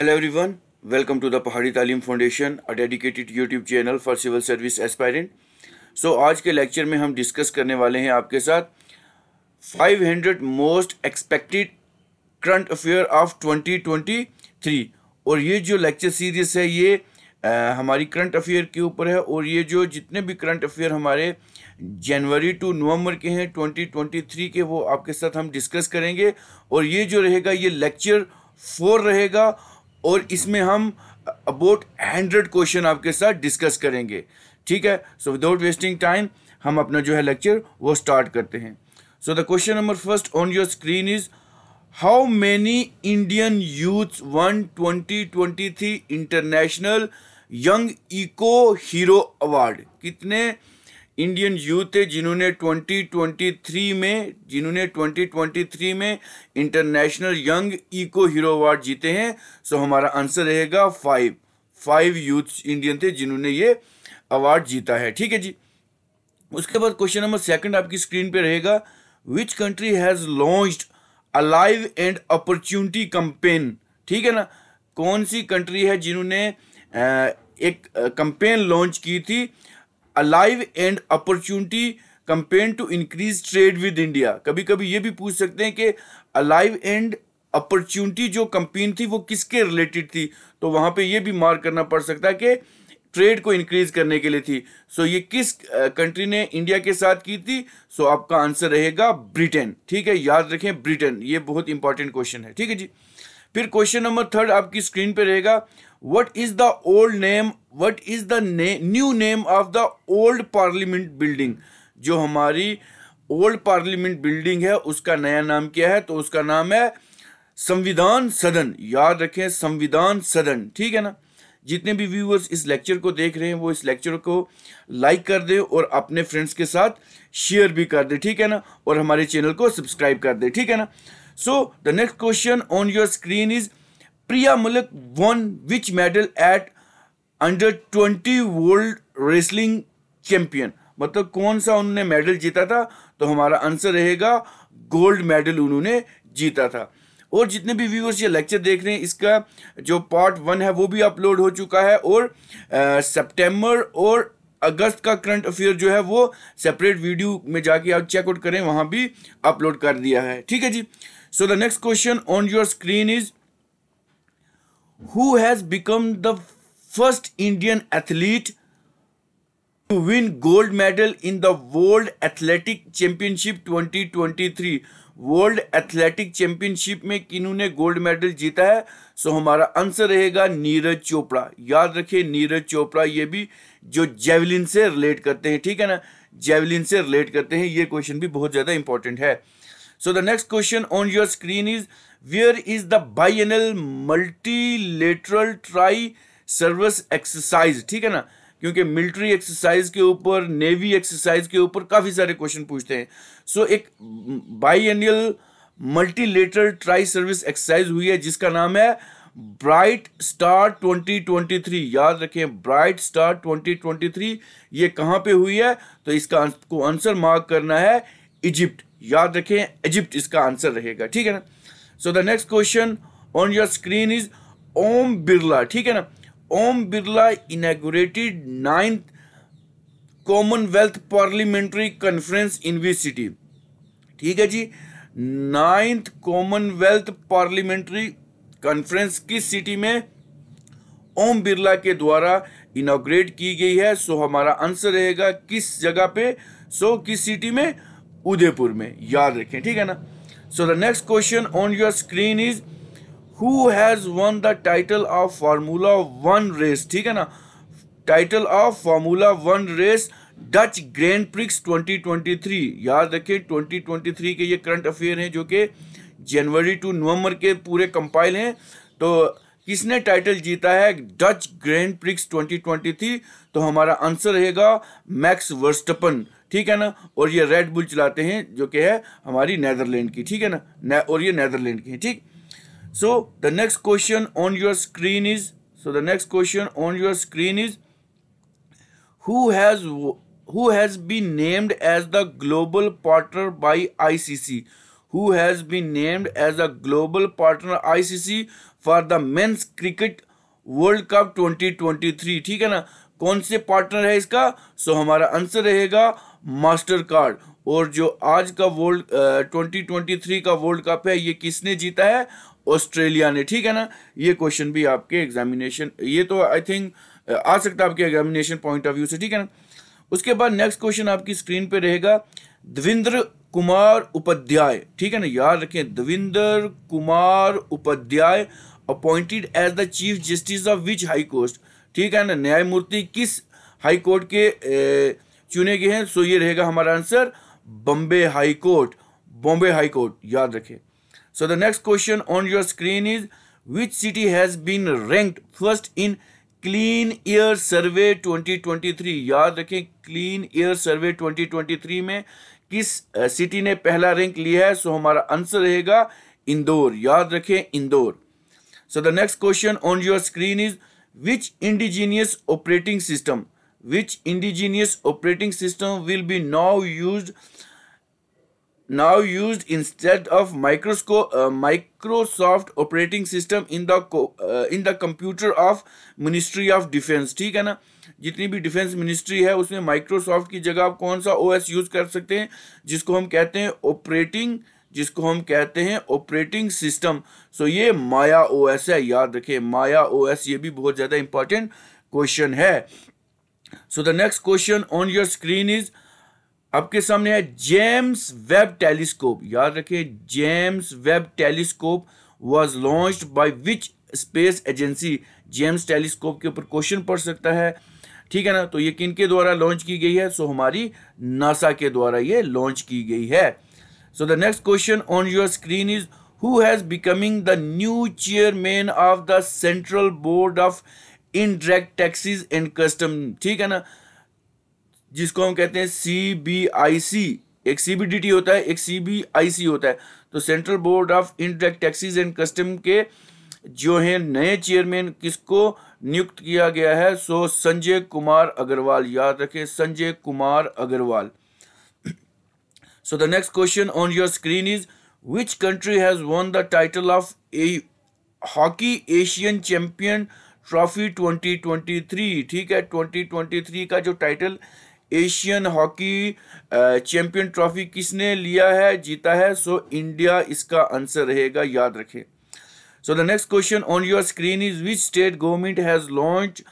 Hello everyone welcome to the Pahadi तालीम foundation a dedicated YouTube channel for civil service aspirant so आज के lecture में हम discuss करने वाले हैं आपके साथ 500 most expected current affair of 2023 और ये जो लेक्चर सीरीज है ये आ, हमारी करंट अफेयर के ऊपर है और ये जो जितने भी करंट अफेयर हमारे जनवरी टू नवंबर के हैं 2023 के वो आपके साथ हम डिस्कस करेंगे और ये जो रहेगा ये लेक्चर फोर रहेगा और इसमें हम अबाउट हंड्रेड क्वेश्चन आपके साथ डिस्कस करेंगे ठीक है सो विदाउट वेस्टिंग टाइम हम अपना जो है लेक्चर वो स्टार्ट करते हैं so the question number first on your screen is how many Indian youth won twenty twenty three international young eco hero award कितने इंडियन यूथ है जिन्होंने 2023 में जिन्होंने 2023 में international young eco hero award जीते हैं सो हमारा आंसर रहेगा फाइव फाइव यूथ इंडियन थे जिन्होंने ये अवार्ड जीता है ठीक है जी उसके बाद क्वेश्चन नंबर सेकंड आपकी स्क्रीन पे रहेगा which country has launch alive and opportunity campaign ठीक है ना कौन सी कंट्री है जिन्होंने एक कंपेन लॉन्च की थी alive and opportunity compare to increase trade with India कभी कभी ये भी पूछ सकते हैं कि अलाइव एंड अपॉर्चुनिटी जो कंपेन थी वो किसके रिलेटेड थी तो वहां पे ये भी मार्क करना पड़ सकता है कि ट्रेड को इंक्रीज करने के लिए थी सो so, ये किस कंट्री ने इंडिया के साथ की थी सो so, आपका आंसर रहेगा ब्रिटेन ठीक है याद रखें ब्रिटेन ये बहुत इंपॉर्टेंट क्वेश्चन है ठीक है जी फिर क्वेश्चन नंबर थर्ड आपकी स्क्रीन पे रहेगा what is the old name what is the new name of the old parliament building जो हमारी ओल्ड पार्लियामेंट बिल्डिंग है उसका नया नाम क्या है तो उसका नाम है संविधान सदन याद रखें संविधान सदन ठीक है ना जितने भी व्यूअर्स इस लेक्चर को देख रहे हैं वो इस लेक्चर को लाइक कर दें और अपने फ्रेंड्स के साथ शेयर भी कर दें ठीक है ना और हमारे चैनल को सब्सक्राइब कर दें ठीक है ना So the next question on your screen is Priya Mulak won which medal at under twenty world wrestling champion मतलब कौन सा उन्होंने मेडल जीता था तो हमारा आंसर रहेगा गोल्ड मेडल उन्होंने जीता था और जितने भी व्यूअर्स ये लेक्चर देख रहे हैं इसका जो पार्ट वन है वो भी अपलोड हो चुका है और सितंबर और अगस्त का करंट अफेयर जो है वो सेपरेट वीडियो में जाके आप चेकआउट करें वहाँ भी अपलोड कर दिया है ठीक है जी so the next question on your screen is who has become the first indian athlete to win gold medal in the world athletic championship 2023 world athletic championship में किन्होंने गोल्ड मेडल जीता है सो हमारा आंसर रहेगा नीरज चोपड़ा याद रखिए नीरज चोपड़ा ये भी जो जेवलिन से रिलेट करते हैं ठीक है ना जेवलिन से रिलेट करते हैं ये क्वेश्चन भी बहुत ज़्यादा इंपॉर्टेंट है So the next question on your screen is where is the biennial multilateral tri service exercise ठीक है ना क्योंकि मिलिट्री एक्सरसाइज के ऊपर नेवी एक्सरसाइज के ऊपर काफ़ी सारे क्वेश्चन पूछते हैं सो so, एक biennial multilateral tri service exercise हुई है जिसका नाम है ब्राइट स्टार 2023 याद रखें ब्राइट स्टार 2023 ये कहां पे हुई है तो इसका को आंसर मार्क करना है इजिप्ट याद रखें इजिप्ट इसका आंसर रहेगा ठीक है ना so the next question on your screen is Om Birla ठीक है ना Om Birla inaugurated ninth Commonwealth parliamentary conference in which city ठीक है जी नाइन्थ कॉमनवेल्थ पार्लियामेंट्री कॉन्फ्रेंस किस सिटी में ओम बिरला के द्वारा इनोग्रेट की गई है सो हमारा आंसर रहेगा किस जगह पे सो किस सिटी में उदयपुर में याद रखें ठीक है ना so the next question on your screen is who has won the title of Formula One race ठीक है ना title of Formula One race Dutch Grand Prix 2023 याद रखें 2023 के ये करंट अफेयर हैं जो कि जनवरी टू नवंबर के पूरे कंपाइल हैं तो किसने टाइटल जीता है डच ग्रैंड प्रिक्स 2023 तो हमारा आंसर रहेगा मैक्स वर्स्टपन ठीक है ना और ये रेड बुल चलाते हैं जो कि है हमारी नैदरलैंड की ठीक है ना ने, और ये नैदरलैंड की है ठीक so the next question on your screen is so the next question on your screen is who has who named as the global partner global partner by ICC who has been named as a global partner ICC for the men's cricket world cup 2023 ठीक है ना कौन से partner है इसका so so, हमारा answer रहेगा Mastercard और जो आज का वर्ल्ड ट्वेंटी ट्वेंटी थ्री का वर्ल्ड कप है ये किसने जीता है ऑस्ट्रेलिया ने ठीक है ना ये क्वेश्चन भी आपके एग्जामिनेशन ये तो आई थिंक आ सकता है आपके एग्जामिनेशन पॉइंट ऑफ व्यू से ठीक है ना उसके बाद नेक्स्ट क्वेश्चन आपकी स्क्रीन पे रहेगा दविंद्र कुमार उपाध्याय ठीक है ना याद रखें Devinder Kumar Upadhyay appointed as the chief justice of which high court ठीक है ना न्यायमूर्ति किस हाई कोर्ट के ए, चुने गए हैं सो ये रहेगा हमारा answer Bombay high court Bombay high court याद रखें so the next question on your screen is which city has been ranked first in clean air survey 2023 याद रखें क्लीन एयर सर्वे 2023 में किस सिटी ने पहला रैंक लिया है सो हमारा आंसर रहेगा इंदौर याद रखें Indore so the next question on your screen is which indigenous operating system which indigenous operating system will be now used now used instead of microscope uh, microsoft operating system in the uh, in the computer of ministry of defense theek hai na जितनी भी defence ministry है उसमें Microsoft की जगह आप कौन सा OS use कर सकते हैं जिसको हम कहते हैं ऑपरेटिंग जिसको हम कहते हैं ऑपरेटिंग सिस्टम सो ये माया ओएस है याद रखें माया ओएस ये भी बहुत ज़्यादा इंपॉर्टेंट क्वेश्चन है so the next question on your screen is आपके सामने है जेम्स वेब टेलीस्कोप याद रखिए James Webb telescope was launched by which space agency James telescope के ऊपर क्वेश्चन पढ़ सकता है ठीक है ना तो ये किन के द्वारा लॉन्च की गई है सो so, हमारी नासा के द्वारा ये लॉन्च की गई है so the next question on your screen is who has becoming the new chairman of the central board of indirect taxes and custom ठीक है ना जिसको हम कहते हैं सी बी आई सी एक सी बी डी टी होता है एक सी बी आई सी होता है तो central board of indirect taxes and custom के जो है नए चेयरमैन किसको नियुक्त किया गया है सो संजय कुमार अग्रवाल याद रखें Sanjay Kumar Agarwal so the next question on your screen is which country has the title of a hockey Asian champion champion trophy 2023 ठीक है 2023 का जो title Asian hockey champion trophy किसने लिया है जीता है सो so, इंडिया इसका आंसर रहेगा याद रखें so the next question on your screen is which state government has launch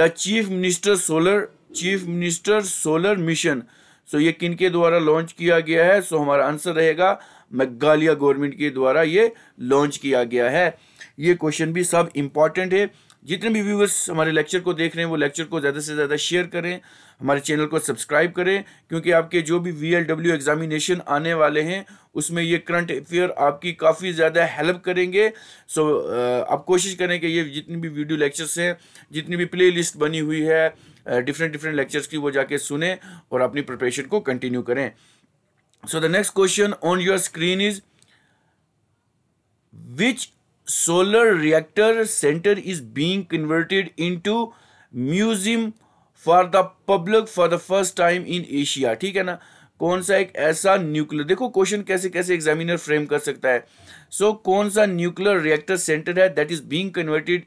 the chief minister solar chief minister solar mission so ये किन के द्वारा लॉन्च किया गया है सो so, हमारा आंसर रहेगा मेघालिया गवर्नमेंट के द्वारा ये लॉन्च किया गया है ये क्वेश्चन भी सब इम्पॉर्टेंट है जितने भी व्यूवर्स हमारे लेक्चर को देख रहे हैं वो लेक्चर को ज़्यादा से ज़्यादा शेयर करें हमारे चैनल को सब्सक्राइब करें क्योंकि आपके जो भी वी एग्ज़ामिनेशन आने वाले हैं उसमें ये करंट अफेयर आपकी काफ़ी ज़्यादा हेल्प करेंगे सो आप कोशिश करें कि ये जितनी भी वीडियो लेक्चर्स हैं जितनी भी प्ले लिस्ट बनी हुई है डिफरेंट डिफरेंट लेक्चर्स की वो जाके सुने और अपनी प्रिपरेशन को कंटिन्यू करें so the next question on your screen is which solar reactor center is being converted into museum for the public for the first time in Asia ठीक है ना कौन सा एक ऐसा न्यूक्लियर देखो क्वेश्चन कैसे कैसे एग्जामिनर फ्रेम कर सकता है सो so, कौन सा न्यूक्लियर रिएक्टर सेंटर है that is being converted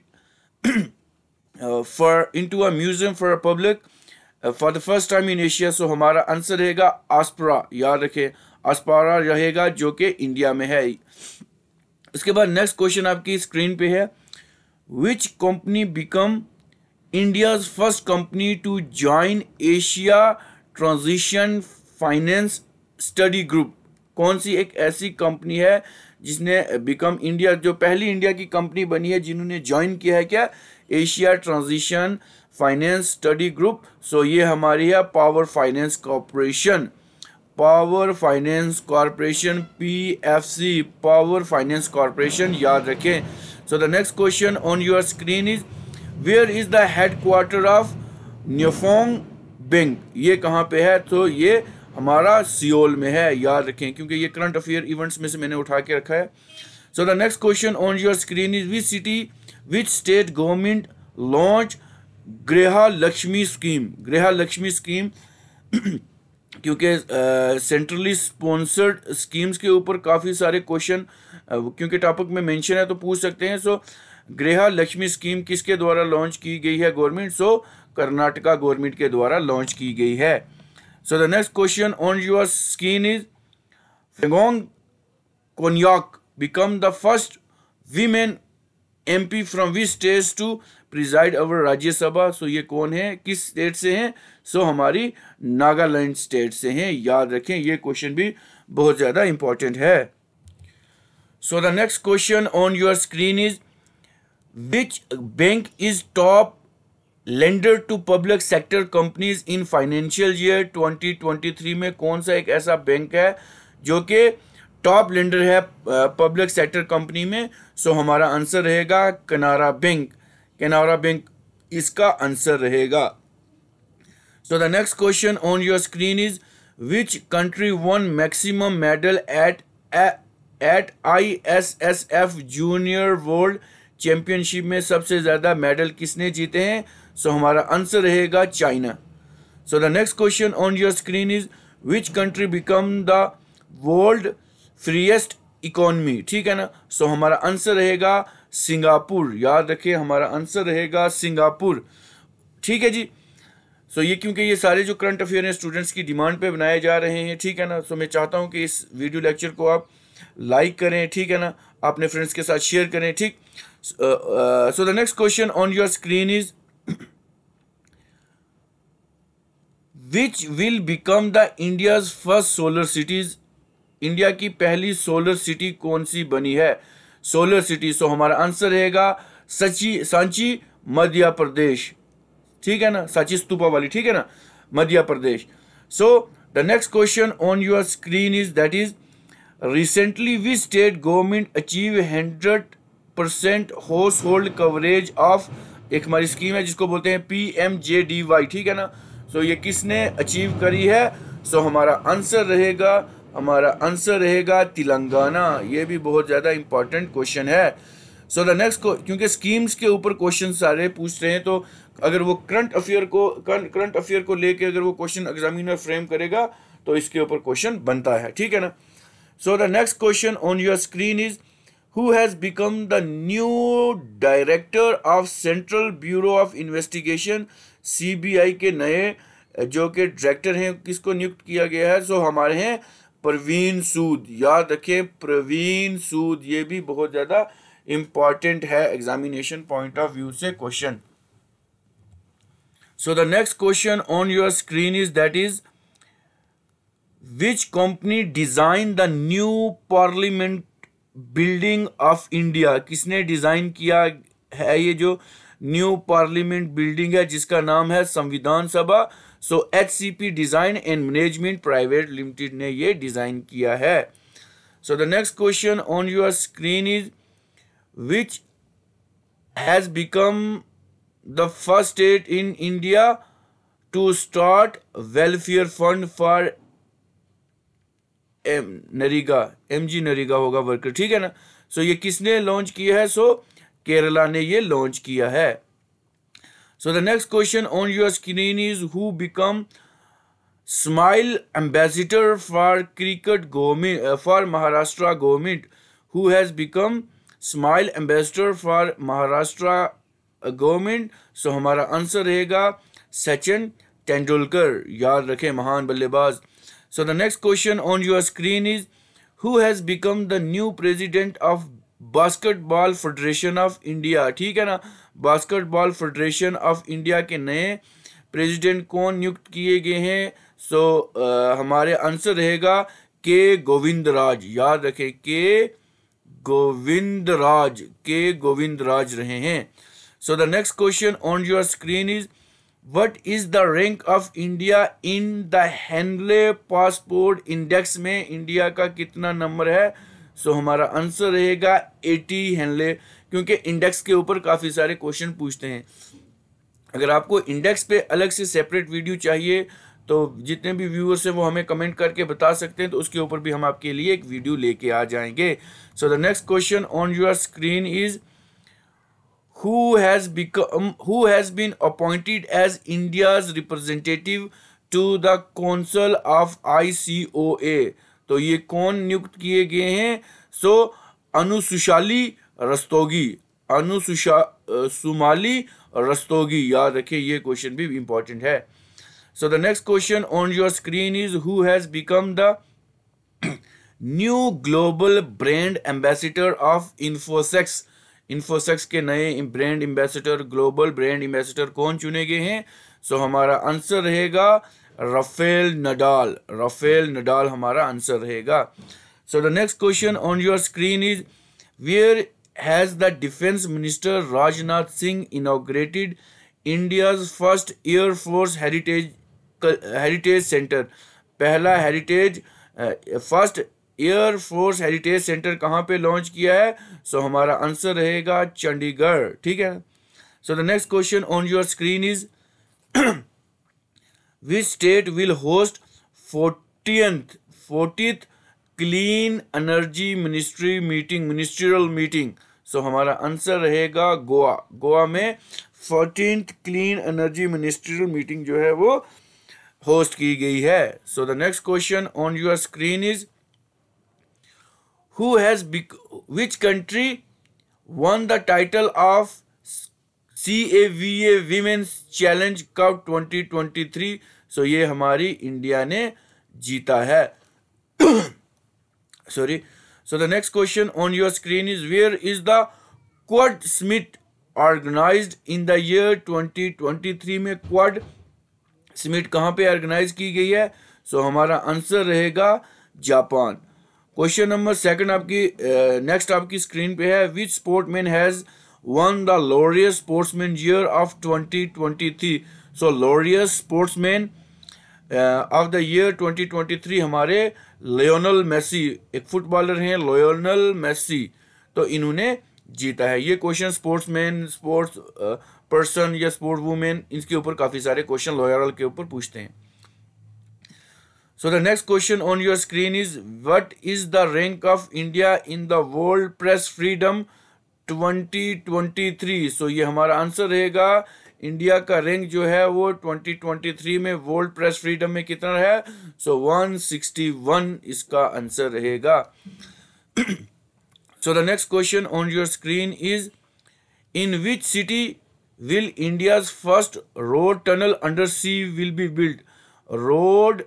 for into a museum for a public for the first time in Asia so हमारा आंसर रहेगा आस्परा याद रखें आस्पारा रहेगा जो कि इंडिया में है उसके बाद नेक्स्ट क्वेश्चन आपकी स्क्रीन पे है which company become India's first company to join Asia transition finance study group कौन सी एक ऐसी कंपनी है जिसने बिकम इंडिया जो पहली इंडिया की कंपनी बनी है जिन्होंने ज्वाइन किया है क्या Asia transition finance study group so ये हमारी है power finance corporation power finance corporation PFC power finance corporation याद रखें so the next question on your screen is where is the headquarter of न्यूफोंग बिंग ये कहाँ पे है तो ये हमारा सियोल में है याद रखें क्योंकि ये करंट अफेयर इवेंट्स में से मैंने उठा के रखा है so the next question on your screen is which city which state government launch Griha Lakshmi scheme Griha Lakshmi scheme क्योंकि सेंट्रली स्पॉन्सर्ड स्कीम्स के ऊपर काफ़ी सारे क्वेश्चन क्योंकि टॉपिक में मेंशन है तो पूछ सकते हैं सो so, गृह लक्ष्मी स्कीम किसके द्वारा लॉन्च की गई है गवर्नमेंट सो कर्नाटका गवर्नमेंट के द्वारा लॉन्च की गई है so the next question on your scheme is Phangnon Konyak become the first women P from this state to preside our Rajya Sabha so ये कौन है किस स्टेट से हैं सो so, हमारी नागालैंड स्टेट से हैं याद रखें ये क्वेश्चन भी बहुत ज़्यादा इंपॉर्टेंट है so the next question on your screen is which bank is top lender to public sector companies in financial year 2023 में कौन सा एक ऐसा बैंक है जो कि टॉप लेंडर है पब्लिक सेक्टर कंपनी में सो हमारा आंसर रहेगा कनारा बैंक कनारा बैंक इसका आंसर रहेगा So the next question on your screen is which country won maximum medal at at, S ISSF junior world championship में सबसे ज़्यादा मेडल किसने जीते हैं सो so, हमारा आंसर रहेगा China so the next question on your screen is which country become the world freest economy ठीक है ना सो so, हमारा आंसर रहेगा सिंगापुर याद रखिए हमारा आंसर रहेगा सिंगापुर ठीक है जी सो ये क्योंकि ये सारे जो करंट अफेयर हैं स्टूडेंट्स की डिमांड पे बनाए जा रहे हैं ठीक है ना सो मैं चाहता हूँ कि इस वीडियो लेक्चर को आप लाइक करें ठीक है ना अपने फ्रेंड्स के साथ शेयर करें ठीक so the next question on your screen is which will become the India's first solar cities India की पहली सोलर सिटी कौन सी बनी है सोलर सिटी सो हमारा आंसर रहेगा सची सांची मध्य प्रदेश ठीक है ना सची स्तूपा वाली ठीक है ना Madhya Pradesh so the next question on your screen is that is recently which state government achieve hundred percent household coverage of एक हमारी स्कीम है जिसको बोलते हैं P M J D Y ठीक है ना सो so, ये किसने अचीव करी है सो so, हमारा आंसर रहेगा हमारा आंसर रहेगा तेलंगाना ये भी बहुत ज़्यादा इंपॉर्टेंट क्वेश्चन है सो द नेक्स्ट क्योंकि स्कीम्स के ऊपर क्वेश्चन सारे पूछ रहे हैं तो अगर वो करंट अफेयर को करंट अफेयर को लेके अगर वो क्वेश्चन एग्जामिनर फ्रेम करेगा तो इसके ऊपर क्वेश्चन बनता है ठीक है ना so the next question on your screen is who has become the new director of central bureau of investigation C के नए जो कि डायरेक्टर हैं किसको नियुक्त किया गया है सो so, हमारे हैं प्रवीण सूद याद रखें प्रवीण सूद ये भी बहुत ज़्यादा इम्पॉर्टेंट है एग्जामिनेशन पॉइंट ऑफ व्यू से question so the next question on your screen is that is which company designed the new parliament building of India किसने डिजाइन किया है ये जो न्यू पार्लियामेंट बिल्डिंग है जिसका नाम है संविधान सभा so H C P design and management private limited ने ये डिज़ाइन किया है so the next question on your screen is which has become the first state in India to start welfare fund for M NREGA M G NREGA होगा worker ठीक है ना so so, ये किसने लॉन्च किया है सो so, केरला ने ये लॉन्च किया है so the next question on your screen is who become smile ambassador for cricket government for Maharashtra government who has become smile ambassador for Maharashtra government so हमारा answer रहेगा सचिन तेंदुलकर याद रखें महान बल्लेबाज so the next question on your screen is who has become the new president of basketball federation of India ठीक है ना basketball federation of India के नए प्रेसिडेंट कौन नियुक्त किए गए हैं सो so, uh, हमारे आंसर रहेगा के गोविंद राज याद रखें के गोविंद राज के गोविंद राज रहे हैं So the next question on your screen is what is the rank of India in the Henley passport index में इंडिया का कितना नंबर है सो so, हमारा आंसर रहेगा 80 हेनले क्योंकि इंडेक्स के ऊपर काफ़ी सारे क्वेश्चन पूछते हैं अगर आपको इंडेक्स पे अलग से सेपरेट वीडियो चाहिए तो जितने भी व्यूअर्स हैं वो हमें कमेंट करके बता सकते हैं तो उसके ऊपर भी हम आपके लिए एक वीडियो लेके आ जाएंगे so the next question on your screen is who has become who has been appointed as India's representative to the Council of ICOA तो ये कौन नियुक्त किए गए हैं सो अनुसुशाली रस्तोगी अनुसुशा सुमाली रस्तोगी याद रखिए ये क्वेश्चन भी इम्पोर्टेंट है so the next question on your screen is who has become the new global brand ambassador of Infosys Infosys के नए brand ambassador global brand ambassador कौन चुने गए हैं सो हमारा आंसर रहेगा राफेल नडाल राफेल नडाल हमारा आंसर रहेगा so the next question on your screen is where has the defence minister Rajnath Singh inaugurated India's first air force heritage heritage centre पहला heritage first air force heritage centre कहाँ पे launch किया है so so, हमारा answer रहेगा चंडीगढ़ ठीक है so the next question on your screen is which state will host fortieth fortieth clean energy ministry meeting ministerial meeting so हमारा answer रहेगा गोवा गोवा में fourteen clean energy ministerial meeting जो है वो होस्ट की गई है so the next question on your screen is who has which country won the title of CAVA Women's Challenge Cup 2023 so so, ये हमारी इंडिया ने जीता है sorry so the next question on your screen is where is the quad summit organized in the year 2023 में quad Schmitt कहाँ पे organise की गई है सो so, हमारा आंसर रहेगा जापान क्वेश्चन नंबर सेकंड आपकी नेक्स्ट आपकी स्क्रीन पे है which sportsman has won the Laureus sportsman year of 2023. So Laureus Sportsman uh, of the Year 2023 हमारे लियोनल मेसी एक फुटबॉलर हैं लियोनल मेसी तो इन्होंने जीता है ये क्वेश्चन स्पोर्ट्समैन स्पोर्ट्स पर्सन या स्पोर्ट वूमेन इनके ऊपर काफ़ी सारे क्वेश्चन लॉयरल के ऊपर पूछते हैं So the next question on your screen is what is the rank of India in the World Press Freedom 2023 so so ये हमारा आंसर रहेगा इंडिया का रैंक जो है वो 2023 में वर्ल्ड प्रेस फ्रीडम में कितना है सो so 161 इसका आंसर रहेगा so the next question on your screen is in which city will India first road tunnel under sea will be build road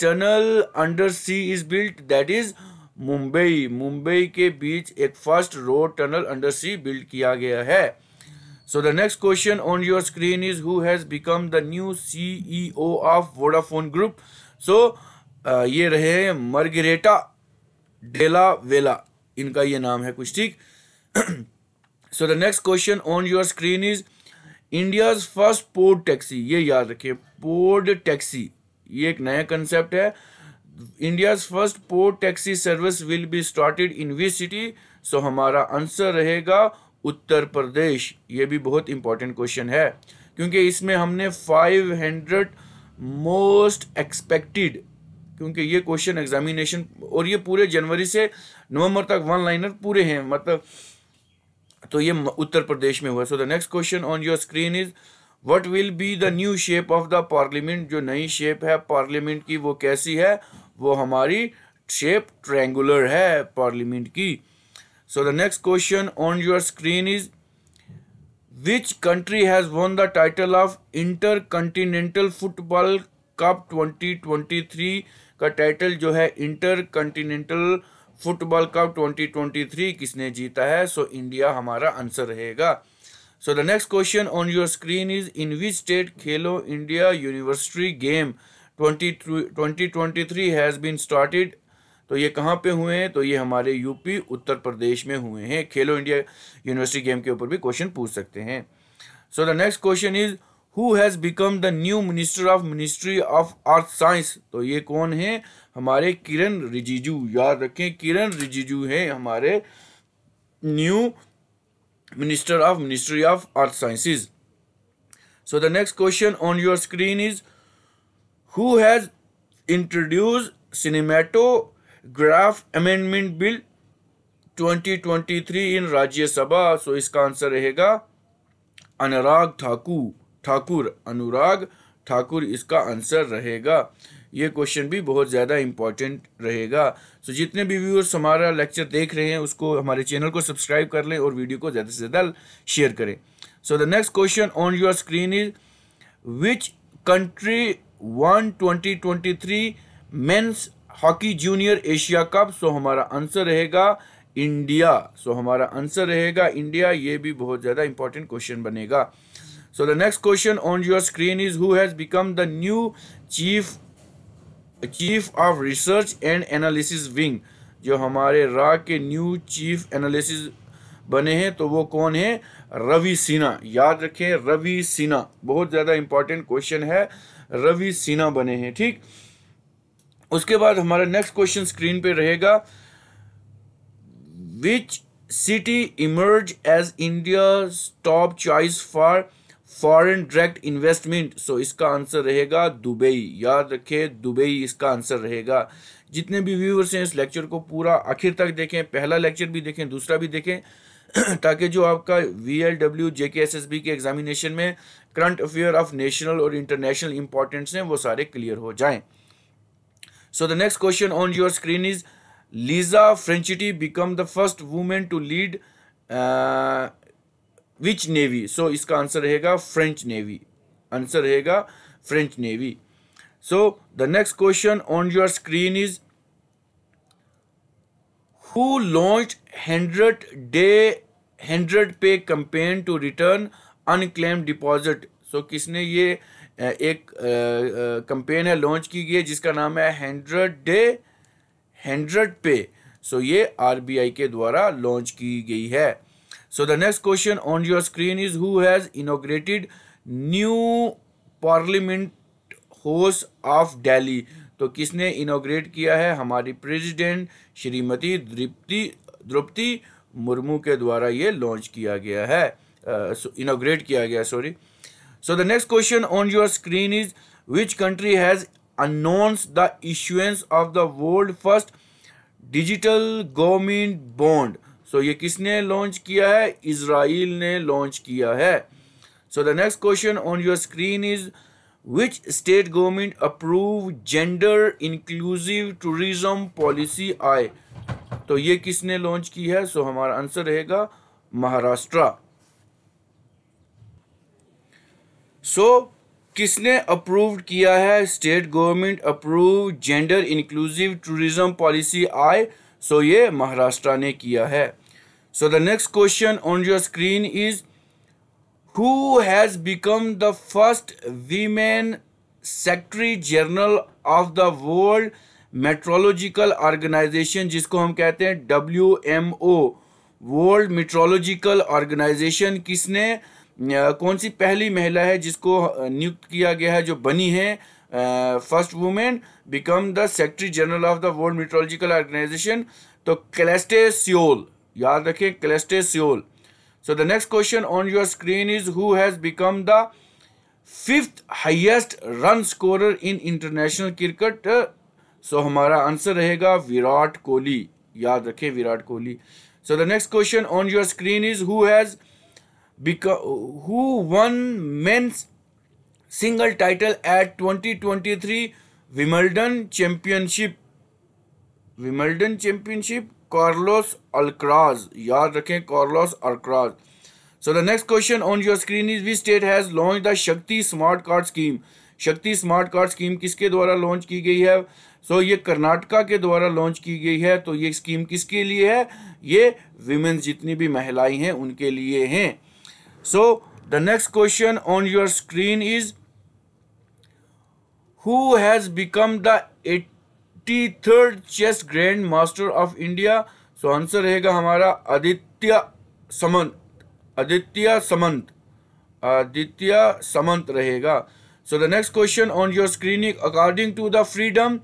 tunnel under sea is built that is Mumbai Mumbai के बीच एक first road tunnel under sea build किया गया है so the next question on your screen is who has become the new CEO of Vodafone group so ये रहे मर्गरेटा डेला वेला इनका ये नाम है कुछ ठीक so the next question on your screen is India's first port taxi ये याद रखिए पोर्ट टैक्सी ये एक नया कंसेप्ट है India first port taxi service will be started in which city so हमारा आंसर रहेगा उत्तर प्रदेश ये भी बहुत इंपॉर्टेंट क्वेश्चन है क्योंकि इसमें हमने 500 मोस्ट एक्सपेक्टेड क्योंकि ये क्वेश्चन एग्जामिनेशन और ये पूरे जनवरी से नवंबर तक वन लाइनर पूरे हैं मतलब तो ये उत्तर प्रदेश में हुआ so the next question on your screen is what will be the new shape of the parliament जो नई शेप है पार्लियामेंट की वो कैसी है वो हमारी शेप ट्रैंगुलर है पार्लियामेंट की so the next question on your screen is which country has won the title of intercontinental football cup 2023 का टाइटल जो है इंटर कंटिनेंटल फुटबॉल कप 2023 किसने जीता है सो so, इंडिया हमारा आंसर रहेगा so question on your screen is in which state Khelo India university game twenty twenty twenty three has been started तो ये कहाँ पे हुए हैं तो ये हमारे यूपी उत्तर प्रदेश में हुए हैं खेलो इंडिया यूनिवर्सिटी गेम के ऊपर भी क्वेश्चन पूछ सकते हैं so the next question is who has become the new minister of ministry of earth science तो ये कौन है हमारे किरण रिजिजू याद रखें किरण रिजिजू हैं हमारे new minister of ministry of earth sciences so the next question on your screen is who has introduced cinematograph amendment bill 2023 in rajya sabha so इसका answer rahega anurag thakur thakur anurag thakur iska answer rahega ये question भी बहुत ज़्यादा important रहेगा सो so, जितने भी viewers हमारा lecture देख रहे हैं उसको हमारे चैनल को सब्सक्राइब कर लें और वीडियो को ज़्यादा से ज़्यादा शेयर करें so the next question on your screen is which country won twenty twenty three men's hockey junior Asia cup so हमारा आंसर रहेगा इंडिया सो हमारा आंसर रहेगा इंडिया ये भी बहुत ज़्यादा इंपॉर्टेंट क्वेश्चन बनेगा so the next question on your screen is who has become the new chief chief of research and analysis wing जो हमारे रा के न्यू चीफ एनालिसिस बने हैं तो वो कौन है रवि सिन्हा याद रखें रवि सिन्हा बहुत ज़्यादा इंपॉर्टेंट क्वेश्चन है रवि सिन्हा बने हैं ठीक उसके बाद हमारा नेक्स्ट क्वेश्चन स्क्रीन पे रहेगा which city emerge as India top choice for foreign direct investment so इसका आंसर रहेगा दुबई याद रखे दुबई इसका आंसर रहेगा जितने भी व्यूवर्स हैं इस लेक्चर को पूरा आखिर तक देखें पहला लेक्चर भी देखें दूसरा भी देखें ताकि जो आपका V L W J K S S B के एग्जामिनेशन में करंट अफेयर ऑफ नेशनल और इंटरनेशनल इंपॉर्टेंट्स हैं वो सारे क्लियर हो जाए so the next question on your screen is Lisa Franchetti become the first women to lead which navy so इसका answer रहेगा फ्रेंच नेवी आंसर रहेगा French navy so the next question on your screen is who launch hundred day hundred pay campaign to return unclaim deposit so किसने ये एक campaign है launch की गई है जिसका नाम है हंड्रेड डे हंड्रेड पे सो ये आरबीआई के द्वारा लॉन्च की गई है so the next question on your screen is who has inaugurated new parliament house of delhi तो किसने इनोग्रेट किया है हमारी प्रेसिडेंट श्रीमती द्रिप्ति द्रौपदी मुर्मू के द्वारा ये लॉन्च किया गया है इनोग्रेट uh, किया गया sorry so the next question on your screen is which country has announce the issuance of the world first digital government bond so so, ये किसने लॉन्च किया है इसराइल ने लॉन्च किया है so the next question on your screen is which state government approve gender inclusive tourism policy आए तो ये किसने लॉन्च की है सो so, हमारा आंसर रहेगा महाराष्ट्र सो so, किसने अप्रूव किया है state government approve gender inclusive tourism policy आए सो so ये महाराष्ट्र ने किया है so the next question on your screen is who has become the first women secretary general of the world meteorological organization jisko hum kehte hain wmo world meteorological organization kisne कौन सी पहली महिला है जिसको नियुक्त किया गया है जो बनी है first women become the secretary general of the world metrological organization तो क्लेस्टे सियोल याद रखें Celeste Saulo so the next question on your screen is who has become the fifth highest run scorer in international cricket so हमारा answer रहेगा विराट कोहली याद रखें Virat Kohli so the next question on your screen is who has who won men's single title at 2023 Wimbledon championship Wimbledon championship Carlos Alcaraz याद रखें Carlos Alcaraz so the next question on your screen is we state has launch the Shakti smart card scheme Shakti smart card scheme किसके द्वारा launch की गई है so so, ये कर्नाटका के द्वारा लॉन्च की गई है तो ये स्कीम किसके लिए है ये विमेन्स जितनी भी महिलाएं हैं उनके लिए हैं so the next question on your screen is who has become the eighty third chess grand master of India so answer रहेगा हमारा आदित्य समंत आदित्य समंत आदित्य समंत रहेगा so the next question on your screening according to the freedom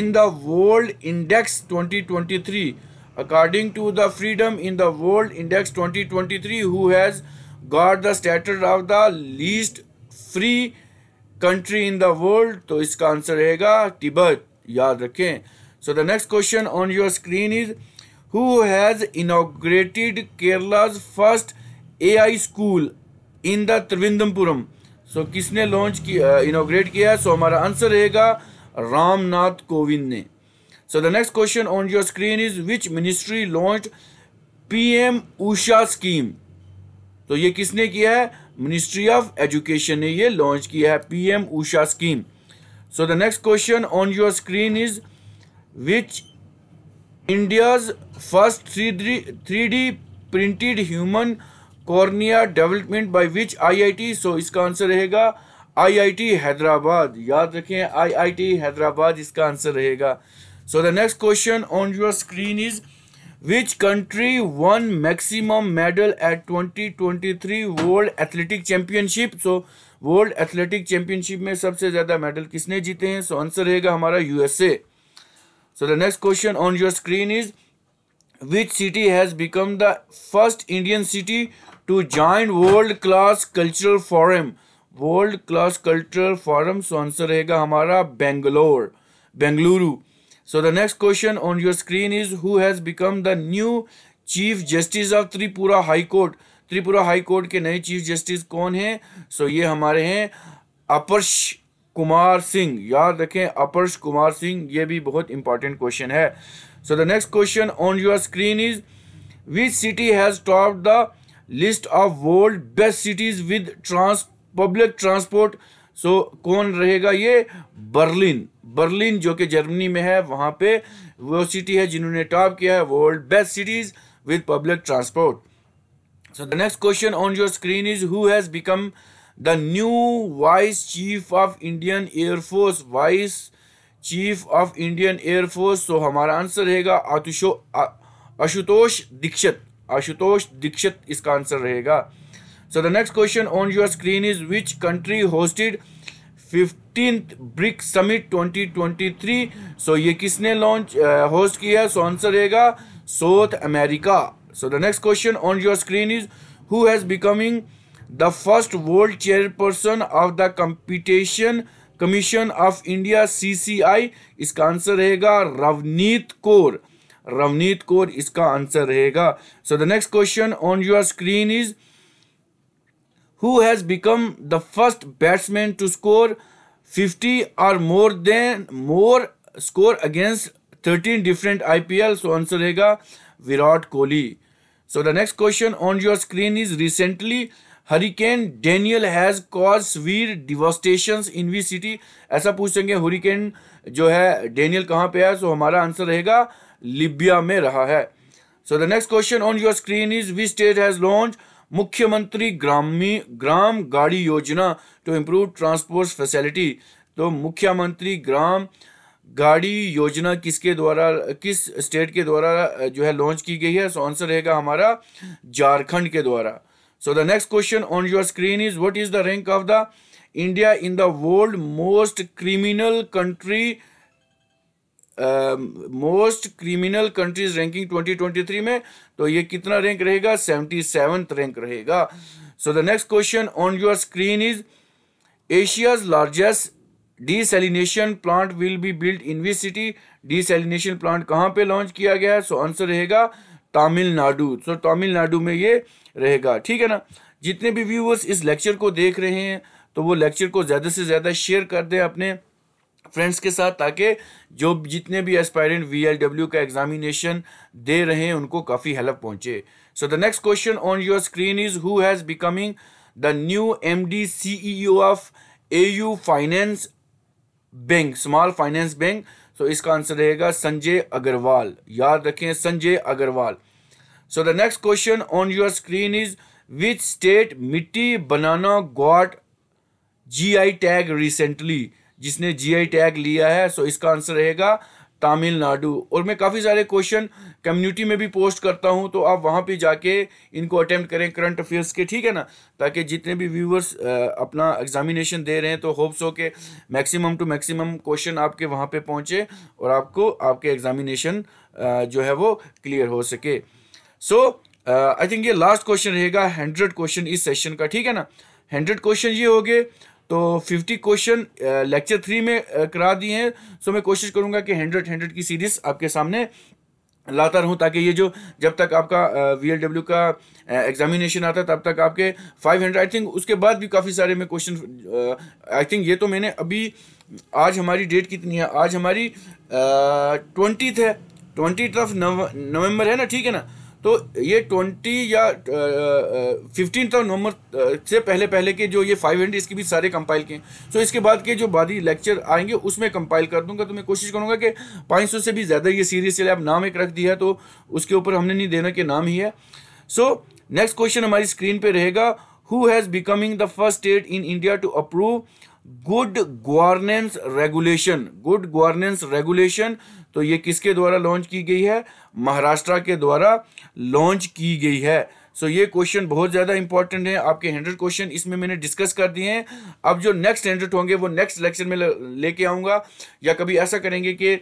in the world index 2023 according to the freedom in the world index 2023 who has got the status of the least free country in the world तो इसका answer रहेगा Tibet याद रखें so the next question on your screen is who has inaugurated Kerala's first A I school in the Thiruvananthapuram so किसने launch uh, किया इनोग्रेट किया है सो हमारा आंसर रहेगा रामनाथ कोविंद ने so the next question on your screen is which ministry launch P M Usha scheme तो ये किसने किया है मिनिस्ट्री ऑफ एजुकेशन ने ये लॉन्च किया है PM Usha scheme next question on your screen is which is first three D 3d 3d printed human cornea development by which I I T so इसका आंसर रहेगा आई आई टी हैदराबाद याद रखें आई I T Hyderabad इसका answer रहेगा so the next question on your screen is which country won maximum medal at twenty twenty three world athletic championship so world athletic championship में सबसे ज़्यादा medal किसने जीते हैं सो आंसर रहेगा हमारा USA so the next question on your screen is which city has become the first Indian city to join world class cultural forum world class cultural forum so answer रहेगा हमारा Bangalore Bengaluru so the next question on your screen is who has become the new chief justice of Tripura High Court? Tripura high court के नए chief justice कौन हैं सो ये हमारे हैं अपर्श कुमार सिंह याद रखें अपर्श कुमार सिंह ये भी बहुत इंपॉर्टेंट क्वेश्चन है so the next question on your screen is which city has top the list of world best cities with trans public transport so कौन रहेगा ये बर्लिन बर्लिन जो कि जर्मनी में है वहाँ पे वो सिटी है जिन्होंने टॉप किया है world best cities with public transport So the next question on your screen is who has become the new Vice Chief of Indian Air Force? Vice Chief of Indian Air Force. So हमारा answer रहेगा आतुषो आशुतोष दीक्षित आशुतोष दीक्षित इसका answer रहेगा so the next question on your screen is which country hosted fifteen BRIC summit 2023 so so, ये किसने launch host किया so answer रहेगा South America So the next question on your screen is who has becoming the first world chairperson of the Competition Commission of India CCI? Iska answer rahega Ravneet Kaur. Ravneet Kaur iska answer rahega. So the next question on your screen is who has become the first batsman to score 50 or more than more score against 13 different IPL? So answer rahega Virat Kohli. So the next question on your screen is recently Hurricane Daniel has caused severe devastations in which city? ऐसा पूछेंगे hurricane जो है Daniel कहाँ पे है so so, हमारा answer रहेगा लिबिया में रहा है so the next question on your screen is which state has launch मुख्यमंत्री ग्रामी ग्राम गाड़ी योजना टू इम्प्रूव ट्रांसपोर्ट फैसिलिटी तो मुख्यमंत्री ग्राम गाड़ी योजना किसके द्वारा किस स्टेट के द्वारा जो है लॉन्च की गई है सो आंसर रहेगा हमारा झारखंड के द्वारा so the next question on your screen is what is the rank of the India in the world most criminal country most criminal countries ranking 2023 में तो ये कितना रैंक रहेगा सेवेंटी रैंक रहेगा so the next question on your screen is Asia's largest desalination plant will be build in which city desalination plant कहाँ पे launch किया गया है सो आंसर रहेगा तमिलनाडु सो तमिलनाडु में ये रहेगा ठीक है ना जितने भी व्यूवर्स इस लेक्चर को देख रहे हैं तो वो लेक्चर को ज़्यादा से ज़्यादा शेयर कर दें अपने फ्रेंड्स के साथ ताकि जो जितने भी एस्पायरेंट डब्ल्यू का एग्जामिनेशन दे रहे हैं उनको काफ़ी हेल्प पहुंचे so the next question on your screen is who has becoming the new E O of A U finance bank small finance bank so इसका आंसर रहेगा संजय अग्रवाल याद रखें Sanjay Agarwal so the next question on your screen is which state mitti banana got G tag recently जिसने G tag लिया है so so इसका answer रहेगा तमिलनाडु और मैं काफ़ी सारे क्वेश्चन कम्युनिटी में भी पोस्ट करता हूँ तो आप वहाँ पे जाके इनको अटेम्प्ट करें करंट अफेयर्स के ठीक है ना ताकि जितने भी व्यूवर्स अपना एग्जामिनेशन दे रहे हैं तो होप्स हो के मैक्सिमम टू मैक्सिमम क्वेश्चन आपके वहाँ पे पहुंचे और आपको आपके एग्जामिनेशन जो है वो क्लियर हो सके सो आई थिंक ये लास्ट क्वेश्चन रहेगा हंड्रेड क्वेश्चन इस सेशन का ठीक है ना हंड्रेड क्वेश्चन ये हो गए तो फिफ्टी क्वेश्चन लेक्चर थ्री में करा दिए हैं सो मैं कोशिश करूँगा कि हंड्रेड हंड्रेड की सीरीज़ आपके सामने लाता रहूं ताकि ये जो जब तक आपका वी एल डब्ल्यू का एग्जामिनेशन आता है तब तक आपके 500 आई थिंक उसके बाद भी काफ़ी सारे में क्वेश्चन आई थिंक ये तो मैंने अभी आज हमारी डेट कितनी है आज हमारी ट्वेंटी है ट्वेंटी ऑफ नवंबर है ना ठीक है ना तो ये ट्वेंटी या फिफ्टीन ऑफ नवंबर से पहले पहले के जो ये फाइव हंड्रेड इसके भी सारे कंपाइल किए सो इसके बाद के जो बाद लेक्चर आएंगे उसमें कंपाइल कर दूंगा तो मैं कोशिश करूंगा कि पाँच सौ से भी ज़्यादा ये सीरीज चले अब नाम एक रख दिया तो उसके ऊपर हमने नहीं देना कि नाम ही है सो नेक्स्ट क्वेश्चन हमारी स्क्रीन पर रहेगा who has becoming the first state in India to approve good governance regulation good governance regulation तो ये किसके द्वारा लॉन्च की गई है महाराष्ट्र के द्वारा लॉन्च की गई है सो so, ये क्वेश्चन बहुत ज़्यादा इंपॉर्टेंट है आपके हंड्रेड क्वेश्चन इसमें मैंने डिस्कस कर दिए हैं अब जो नेक्स्ट हंड्रेड होंगे वो नेक्स्ट लेक्चर में लेके आऊँगा या कभी ऐसा करेंगे कि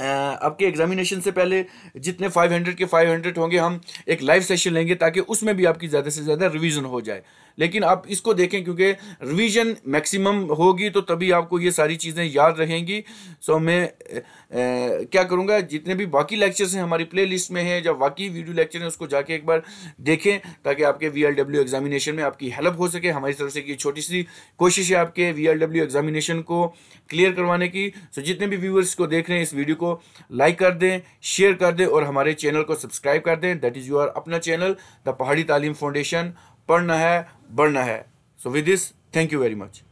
आपके एग्जामिनेशन से पहले जितने 500 के 500 होंगे हम एक लाइव सेशन लेंगे ताकि उसमें भी आपकी ज़्यादा से ज़्यादा रिवीजन हो जाए लेकिन आप इसको देखें क्योंकि रिवीजन मैक्सिमम होगी तो तभी आपको ये सारी चीज़ें याद रहेंगी सो मैं ए, क्या करूँगा जितने भी बाकी लेक्चर्स हैं हमारी प्ले लिस्ट में हैं जब बाकी वीडियो लेक्चर हैं उसको जाके एक बार देखें ताकि आपके वी एग्ज़ामिनेशन में आपकी हेल्प हो सके हमारी तरफ से ये छोटी सी कोशिश है आपके वी एग्ज़ामिनेशन को क्लियर करवाने की सो जितने भी व्यूअर्स को देख रहे हैं इस वीडियो को लाइक कर दें शेयर कर दें और हमारे चैनल को सब्सक्राइब कर दें दैट इज़ यूर अपना चैनल द पहाड़ी तालीम फाउंडेशन पढ़ना है बढ़ना है so with this thank you very much